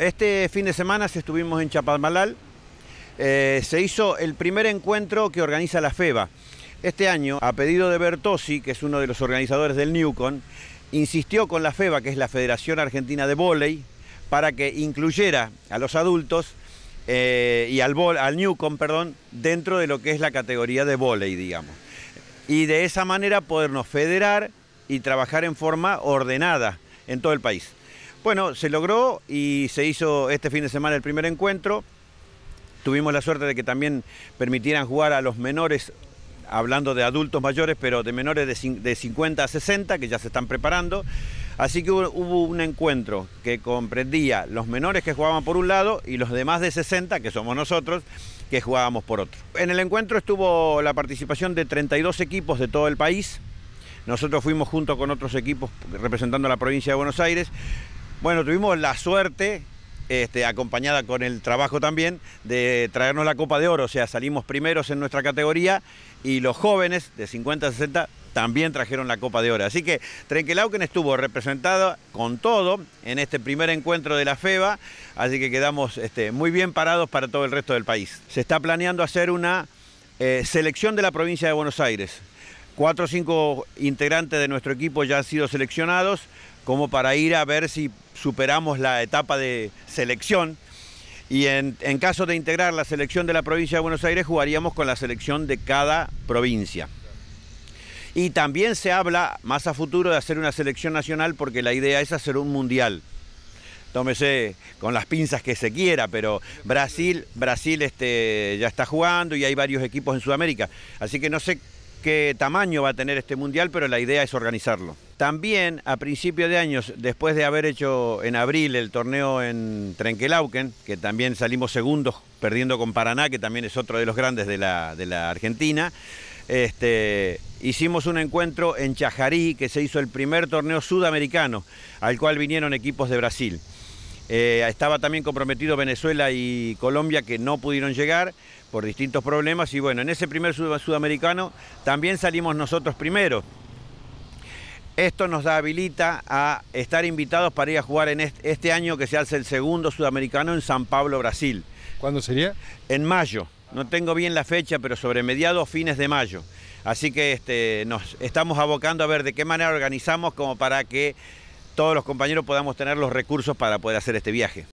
Este fin de semana estuvimos en Chapalmalal, eh, se hizo el primer encuentro que organiza la FEBA. Este año, a pedido de Bertosi, que es uno de los organizadores del Newcon, insistió con la FEBA, que es la Federación Argentina de Voley, para que incluyera a los adultos eh, y al, Newcom, perdón, dentro de lo que es la categoría de volei, digamos. Y de esa manera podernos federar y trabajar en forma ordenada en todo el país. Bueno, se logró y se hizo este fin de semana el primer encuentro. Tuvimos la suerte de que también permitieran jugar a los menores, hablando de adultos mayores, pero de menores de, 50 a 60, que ya se están preparando. Así que hubo, hubo un encuentro que comprendía los menores que jugaban por un lado y los demás de 60, que somos nosotros, que jugábamos por otro. En el encuentro estuvo la participación de 32 equipos de todo el país. Nosotros fuimos junto con otros equipos representando a la provincia de Buenos Aires. Bueno, tuvimos la suerte, este, acompañada con el trabajo también, de traernos la Copa de Oro, o sea, salimos primeros en nuestra categoría y los jóvenes de 50 a 60 también trajeron la Copa de Oro. Así que Trenquelauquen estuvo representada con todo en este primer encuentro de la FEBA, así que quedamos este, muy bien parados para todo el resto del país. Se está planeando hacer una eh, selección de la provincia de Buenos Aires. Cuatro o cinco integrantes de nuestro equipo ya han sido seleccionados como para ir a ver si superamos la etapa de selección y en, caso de integrar la selección de la provincia de Buenos Aires jugaríamos con la selección de cada provincia. Y también se habla más a futuro de hacer una selección nacional porque la idea es hacer un mundial. Tómese con las pinzas que se quiera, pero Brasil, Brasil este, ya está jugando y hay varios equipos en Sudamérica. Así que no sé qué tamaño va a tener este mundial, pero la idea es organizarlo. También a principio de años, después de haber hecho en abril el torneo en Trenquelauquen, que también salimos segundos perdiendo con Paraná, que también es otro de los grandes de la, Argentina, este, hicimos un encuentro en Chajarí, que se hizo el primer torneo sudamericano, al cual vinieron equipos de Brasil. Eh, estaba también comprometido Venezuela y Colombia que no pudieron llegar por distintos problemas y bueno, en ese primer sudamericano también salimos nosotros primero. Esto nos da, habilita a estar invitados para ir a jugar en este, año que se hace el segundo sudamericano en San Pablo, Brasil. ¿Cuándo sería? En mayo. No tengo bien la fecha, pero sobre mediados fines de mayo. Así que este, nos estamos abocando a ver de qué manera organizamos como para que todos los compañeros podamos tener los recursos para poder hacer este viaje.